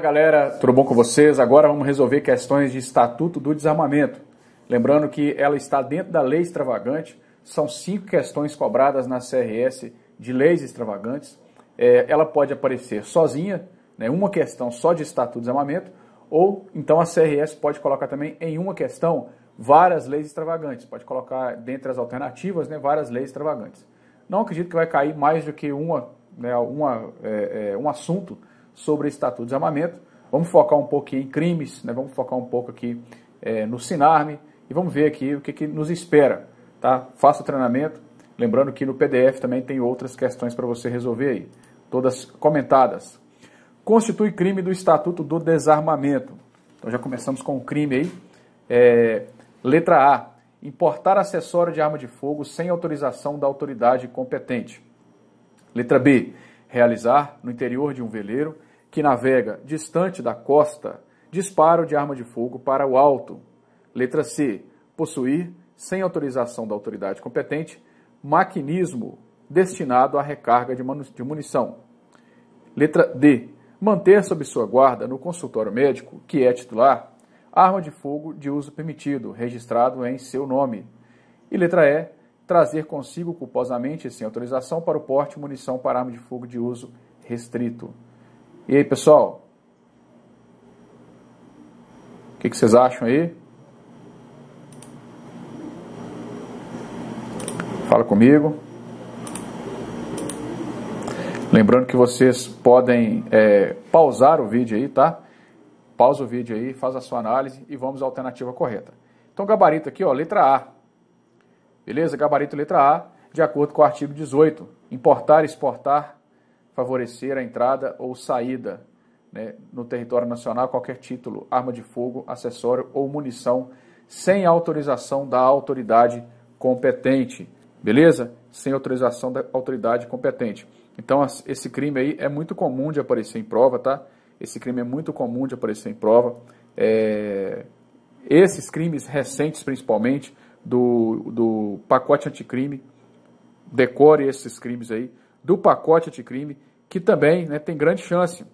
Fala galera, tudo bom com vocês? Agora vamos resolver questões de Estatuto do Desarmamento. Lembrando que ela está dentro da lei extravagante, são cinco questões cobradas na CRS de leis extravagantes. É, ela pode aparecer sozinha, né, uma questão só de Estatuto do Desarmamento, ou então a CRS pode colocar também em uma questão várias leis extravagantes. Pode colocar dentre as alternativas né, várias leis extravagantes. Não acredito que vai cair mais do que uma, né, uma, é, é, um assunto sobre o Estatuto de Desarmamento. Vamos focar um pouco em crimes, né? vamos focar um pouco aqui é, no Sinarme e vamos ver aqui o que, que nos espera. Tá? Faça o treinamento, lembrando que no PDF também tem outras questões para você resolver aí, todas comentadas. Constitui crime do Estatuto do Desarmamento. Então já começamos com o crime aí. É, letra A. Importar acessório de arma de fogo sem autorização da autoridade competente. Letra B realizar no interior de um veleiro que navega distante da costa disparo de arma de fogo para o alto. Letra C. Possuir, sem autorização da autoridade competente, maquinismo destinado à recarga de munição. Letra D. Manter sob sua guarda no consultório médico, que é titular, arma de fogo de uso permitido, registrado em seu nome. E letra E trazer consigo culposamente sem autorização para o porte munição para arma de fogo de uso restrito. E aí, pessoal? O que, que vocês acham aí? Fala comigo. Lembrando que vocês podem é, pausar o vídeo aí, tá? Pausa o vídeo aí, faz a sua análise e vamos à alternativa correta. Então, gabarito aqui, ó, letra A. Beleza? Gabarito letra A, de acordo com o artigo 18. Importar, exportar, favorecer a entrada ou saída né, no território nacional, qualquer título, arma de fogo, acessório ou munição, sem autorização da autoridade competente. Beleza? Sem autorização da autoridade competente. Então, esse crime aí é muito comum de aparecer em prova, tá? Esse crime é muito comum de aparecer em prova. É... Esses crimes recentes, principalmente, do, do pacote anticrime, decore esses crimes aí, do pacote anticrime, que também né, tem grande chance.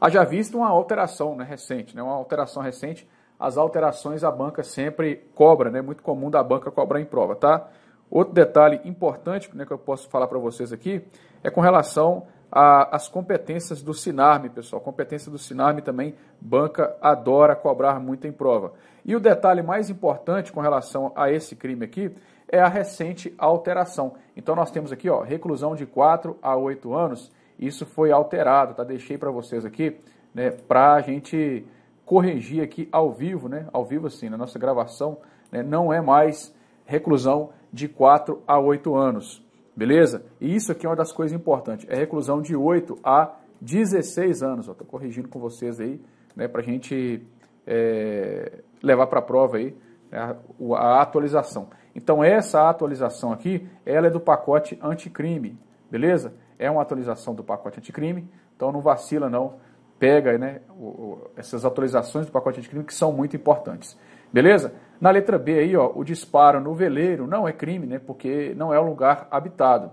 Haja visto uma alteração né, recente, né, uma alteração recente, as alterações a banca sempre cobra, né, muito comum da banca cobrar em prova, tá? Outro detalhe importante né, que eu posso falar para vocês aqui é com relação a, as competências do Sinarme, pessoal. competência do Sinarme também, banca adora cobrar muito em prova. E o detalhe mais importante com relação a esse crime aqui é a recente alteração. Então nós temos aqui, ó, reclusão de 4 a 8 anos. Isso foi alterado, tá? Deixei para vocês aqui, né, para a gente corrigir aqui ao vivo, né? Ao vivo assim, na nossa gravação, né, não é mais reclusão de 4 a 8 anos. Beleza? E isso aqui é uma das coisas importantes. É reclusão de 8 a 16 anos. Estou corrigindo com vocês aí, né, para a gente é, levar para a prova aí né, a, a, atualização. Então, essa atualização aqui, ela é do pacote anticrime, beleza? É uma atualização do pacote anticrime, então não vacila não. Pega né, o, o, essas atualizações do pacote anticrime que são muito importantes, beleza? Na letra B aí, ó, o disparo no veleiro não é crime, né? Porque não é um lugar habitado,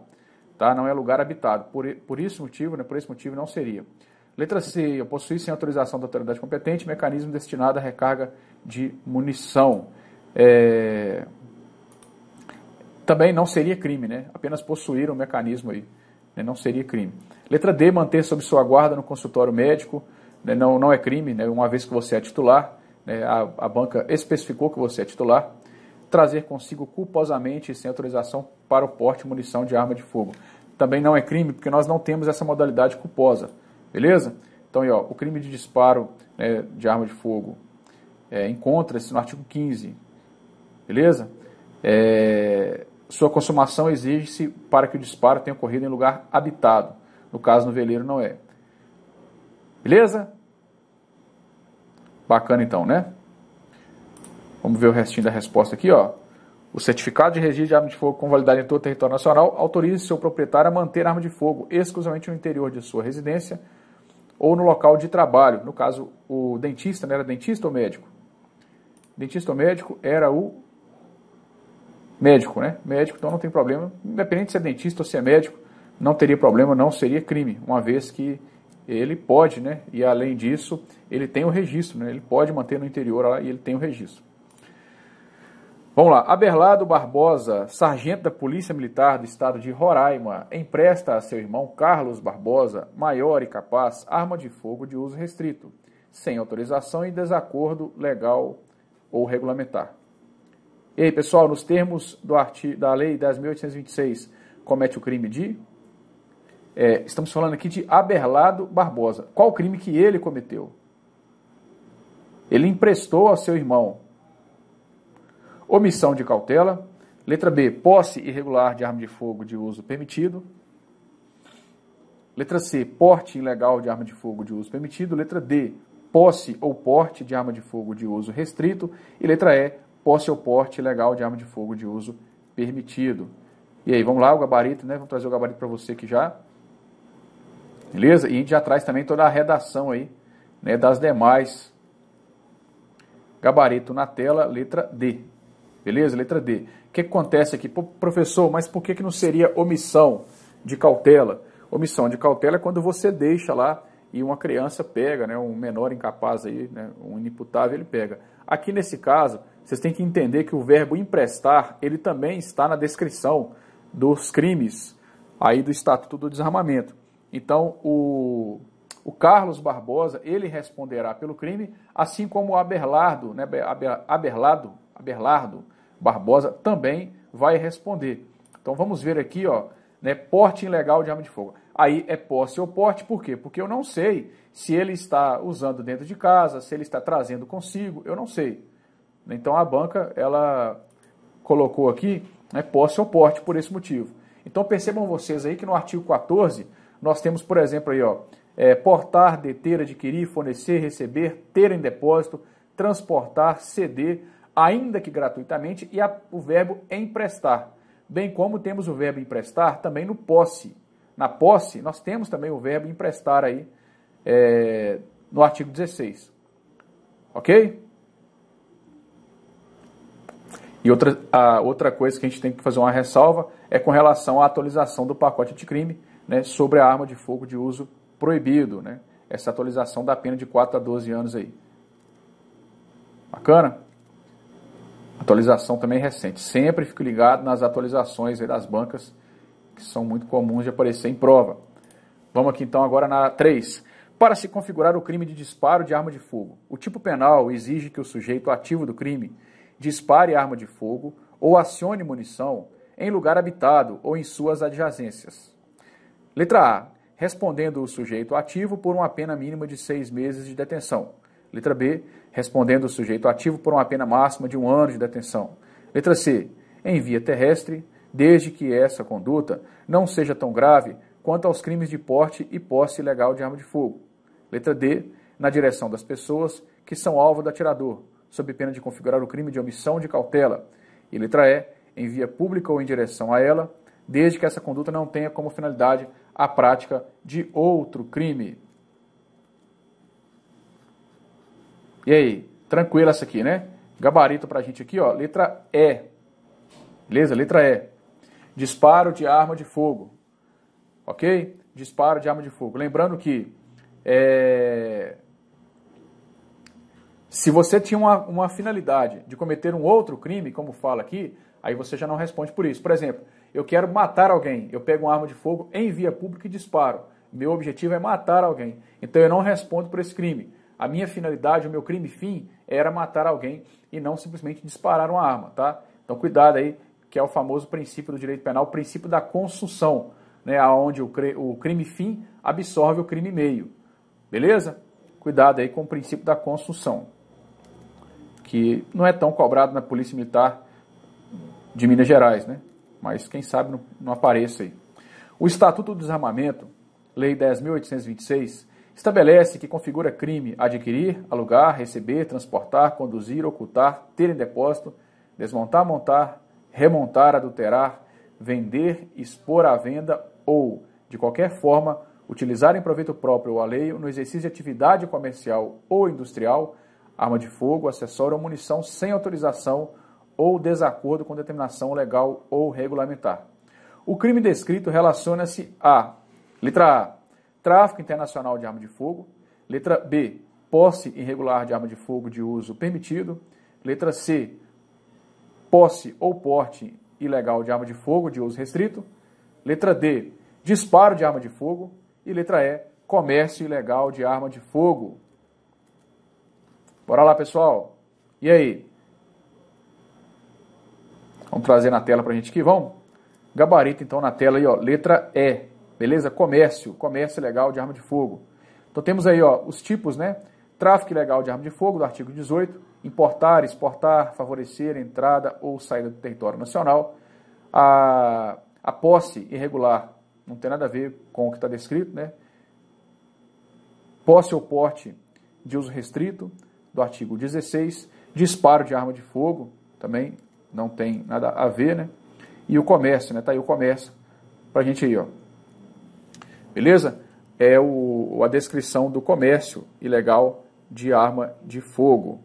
tá? Não é lugar habitado. Por, por esse motivo, né? Por esse motivo não seria. Letra C, possui sem autorização da autoridade competente mecanismo destinado à recarga de munição. É... Também não seria crime, né? Apenas possuir um mecanismo aí, né? não seria crime. Letra D, manter sob sua guarda no consultório médico, né? não, não é crime, né? uma vez que você é titular né, a, a banca especificou que você é titular, trazer consigo culposamente e sem autorização para o porte e munição de arma de fogo. Também não é crime, porque nós não temos essa modalidade culposa, beleza? Então, aí, ó, o crime de disparo né, de arma de fogo é, encontra-se no artigo 15, beleza? É, sua consumação exige-se para que o disparo tenha ocorrido em lugar habitado. No caso, no veleiro não é. Beleza? Bacana então, né? Vamos ver o restinho da resposta aqui, ó. O certificado de registro de arma de fogo com validade em todo o território nacional autoriza seu proprietário a manter arma de fogo exclusivamente no interior de sua residência ou no local de trabalho. No caso, o dentista, não né? era dentista ou médico? Dentista ou médico era o médico, né? Médico, então não tem problema. Independente se é dentista ou se é médico, não teria problema, não seria crime, uma vez que ele pode, né? E além disso, ele tem o registro, né? Ele pode manter no interior lá e ele tem o registro. Vamos lá. Aberlado Barbosa, sargento da Polícia Militar do Estado de Roraima, empresta a seu irmão Carlos Barbosa, maior e capaz, arma de fogo de uso restrito, sem autorização e desacordo legal ou regulamentar. Ei, pessoal, nos termos do artigo, da Lei 10.826, comete o crime de é, estamos falando aqui de Aberlado Barbosa. Qual o crime que ele cometeu? Ele emprestou ao seu irmão omissão de cautela. Letra B, posse irregular de arma de fogo de uso permitido. Letra C, porte ilegal de arma de fogo de uso permitido. Letra D, posse ou porte de arma de fogo de uso restrito. E letra E, posse ou porte ilegal de arma de fogo de uso permitido. E aí, vamos lá, o gabarito, né? Vamos trazer o gabarito para você aqui já. Beleza? E já traz também toda a redação aí né, das demais. Gabarito na tela, letra D. Beleza? Letra D. O que acontece aqui? Pô, professor, mas por que, que não seria omissão de cautela? Omissão de cautela é quando você deixa lá e uma criança pega, né, um menor incapaz aí, né, um inimputável, ele pega. Aqui nesse caso, vocês têm que entender que o verbo emprestar, ele também está na descrição dos crimes aí do Estatuto do Desarmamento. Então, o, o Carlos Barbosa, ele responderá pelo crime, assim como o Aberlardo, né, Aberlardo, Aberlardo Barbosa também vai responder. Então, vamos ver aqui, ó, né, porte ilegal de arma de fogo. Aí é posse ou porte, por quê? Porque eu não sei se ele está usando dentro de casa, se ele está trazendo consigo, eu não sei. Então a banca, ela colocou aqui né, posse ou porte por esse motivo. Então percebam vocês aí que no artigo 14 nós temos, por exemplo, aí, ó, é, portar, deter, adquirir, fornecer, receber, ter em depósito, transportar, ceder, ainda que gratuitamente, e a, o verbo emprestar. Bem como temos o verbo emprestar também no posse. Na posse, nós temos também o verbo emprestar aí é, no artigo 16. Ok? E outra, a outra coisa que a gente tem que fazer uma ressalva é com relação à atualização do pacote de crime né, sobre a arma de fogo de uso proibido, né? Essa atualização da pena de 4 a 12 anos aí. Bacana? Atualização também recente. Sempre fique ligado nas atualizações das bancas, que são muito comuns de aparecer em prova. Vamos aqui então agora na 3. Para se configurar o crime de disparo de arma de fogo, o tipo penal exige que o sujeito ativo do crime dispare arma de fogo ou acione munição em lugar habitado ou em suas adjacências. Letra A. Respondendo o sujeito ativo por uma pena mínima de seis meses de detenção. Letra B. Respondendo o sujeito ativo por uma pena máxima de um ano de detenção. Letra C. Em via terrestre, desde que essa conduta não seja tão grave quanto aos crimes de porte e posse ilegal de arma de fogo. Letra D. Na direção das pessoas que são alvo do atirador, sob pena de configurar o crime de omissão de cautela. E letra E. Em via pública ou em direção a ela, desde que essa conduta não tenha como finalidade a prática de outro crime. E aí, tranquila essa aqui, né? Gabarito pra gente aqui, ó, letra E. Beleza? Letra E. Disparo de arma de fogo. Ok? Disparo de arma de fogo. Lembrando que é... se você tinha uma, uma finalidade de cometer um outro crime, como fala aqui, aí você já não responde por isso. Por exemplo, eu quero matar alguém. Eu pego uma arma de fogo em via pública e disparo. Meu objetivo é matar alguém. Então eu não respondo por esse crime. A minha finalidade, o meu crime fim era matar alguém e não simplesmente disparar uma arma, tá? Então cuidado aí, que é o famoso princípio do direito penal, o princípio da construção, né, aonde o, o crime fim absorve o crime meio. Beleza? Cuidado aí com o princípio da construção, que não é tão cobrado na Polícia Militar de Minas Gerais, né? mas quem sabe não, não apareça aí. O Estatuto do Desarmamento, Lei 10.826, estabelece que configura crime adquirir, alugar, receber, transportar, conduzir, ocultar, ter em depósito, desmontar, montar, remontar, adulterar, vender, expor à venda ou, de qualquer forma, utilizar em proveito próprio ou alheio no exercício de atividade comercial ou industrial, arma de fogo, acessório ou munição sem autorização ou desacordo com determinação legal ou regulamentar. O crime descrito relaciona-se a: letra A, tráfico internacional de arma de fogo, letra B, posse irregular de arma de fogo de uso permitido, letra C, posse ou porte ilegal de arma de fogo de uso restrito, letra D, disparo de arma de fogo e letra E, comércio ilegal de arma de fogo. Bora lá, pessoal. E aí? Vamos trazer na tela para a gente aqui, vamos? Gabarito, então, na tela aí, ó, letra E, beleza? Comércio, comércio legal de arma de fogo. Então temos aí, ó, os tipos, né? Tráfico legal de arma de fogo, do artigo 18, importar, exportar, favorecer entrada ou saída do território nacional. A, a posse irregular não tem nada a ver com o que está descrito, né? Posse ou porte de uso restrito, do artigo 16. Disparo de arma de fogo, também não tem nada a ver, né? E o comércio, né? Tá aí o comércio pra gente aí, ó. Beleza? É o, a descrição do comércio ilegal de arma de fogo.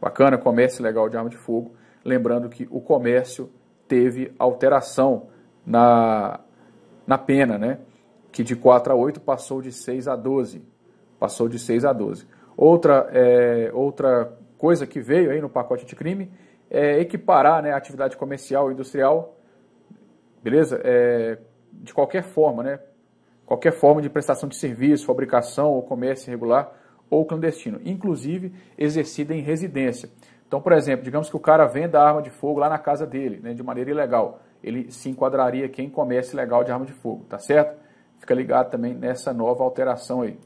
Bacana, comércio ilegal de arma de fogo. Lembrando que o comércio teve alteração na, na pena, né? Que de 4 a 8 passou de 6 a 12. Passou de 6 a 12. Outra, é, outra coisa que veio aí no pacote de crime é, equiparar né, a atividade comercial e industrial, beleza? É, de qualquer forma, né? Qualquer forma de prestação de serviço, fabricação ou comércio irregular ou clandestino, inclusive exercida em residência. Então, por exemplo, digamos que o cara venda arma de fogo lá na casa dele, né, de maneira ilegal. Ele se enquadraria aqui em comércio ilegal de arma de fogo, tá certo? Fica ligado também nessa nova alteração aí.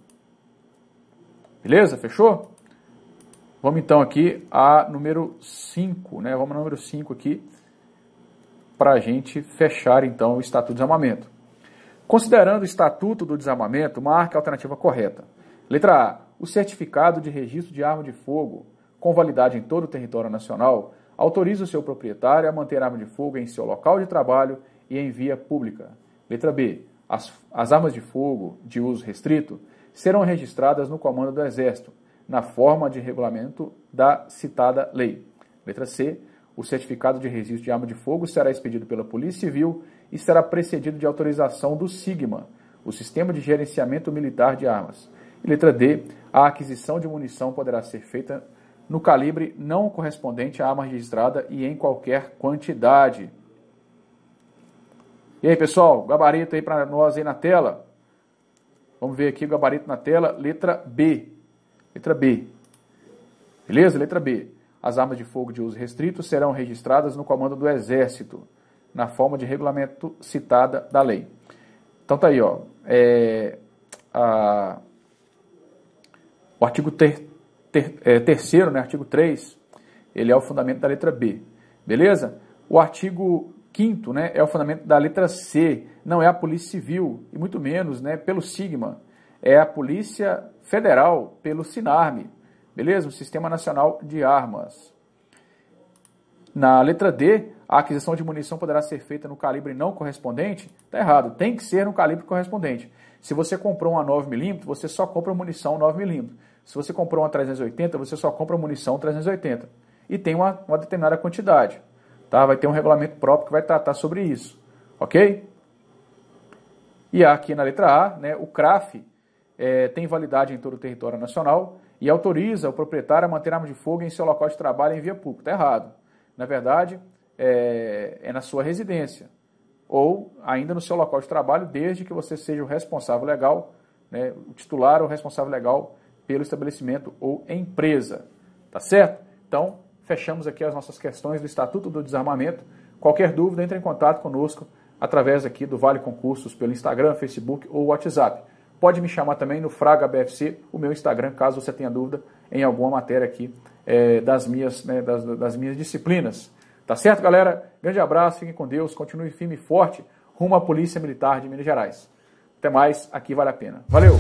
Beleza? Fechou? Vamos então aqui a número 5, né? Vamos ao número 5 aqui para a gente fechar então o Estatuto de Desarmamento. Considerando o Estatuto do Desarmamento, marque a alternativa correta. Letra A. O certificado de registro de arma de fogo, com validade em todo o território nacional, autoriza o seu proprietário a manter a arma de fogo em seu local de trabalho e em via pública. Letra B. As, as armas de fogo de uso restrito serão registradas no comando do Exército, na forma de regulamento da citada lei. Letra C. O certificado de registro de arma de fogo será expedido pela Polícia Civil e será precedido de autorização do SIGMA, o Sistema de Gerenciamento Militar de Armas. E letra D. A aquisição de munição poderá ser feita no calibre não correspondente à arma registrada e em qualquer quantidade. E aí, pessoal, gabarito aí para nós aí na tela. Vamos ver aqui o gabarito na tela, letra B. Letra B. Beleza? Letra B. As armas de fogo de uso restrito serão registradas no comando do Exército, na forma de regulamento citada da lei. Então tá aí, ó. É, a, o artigo 3 ter, é, terceiro, né, artigo 3, ele é o fundamento da letra B. Beleza? O artigo 5 né, é o fundamento da letra C, não é a Polícia Civil, e muito menos né, pelo Sigma é a Polícia Federal pelo SINARME, beleza? O Sistema Nacional de Armas. Na letra D, a aquisição de munição poderá ser feita no calibre não correspondente? Está errado, tem que ser no calibre correspondente. Se você comprou uma 9mm, você só compra munição 9mm. Se você comprou uma 380, você só compra munição 380. E tem uma, uma determinada quantidade. Tá? Vai ter um regulamento próprio que vai tratar sobre isso. Ok? E aqui na letra A, né, o CRAF é, tem validade em todo o território nacional e autoriza o proprietário a manter arma de fogo em seu local de trabalho em via pública. Está errado. Na verdade, é, é na sua residência ou ainda no seu local de trabalho, desde que você seja o responsável legal, né, o titular ou responsável legal pelo estabelecimento ou empresa. Tá certo? Então, fechamos aqui as nossas questões do Estatuto do Desarmamento. Qualquer dúvida, entre em contato conosco através aqui do Vale Concursos pelo Instagram, Facebook ou WhatsApp. Pode me chamar também no Fraga BFC, o meu Instagram, caso você tenha dúvida em alguma matéria aqui é, das, minhas, né, das, das minhas disciplinas. Tá certo, galera? Grande abraço, fiquem com Deus, continue firme e forte rumo à Polícia Militar de Minas Gerais. Até mais, aqui vale a pena. Valeu!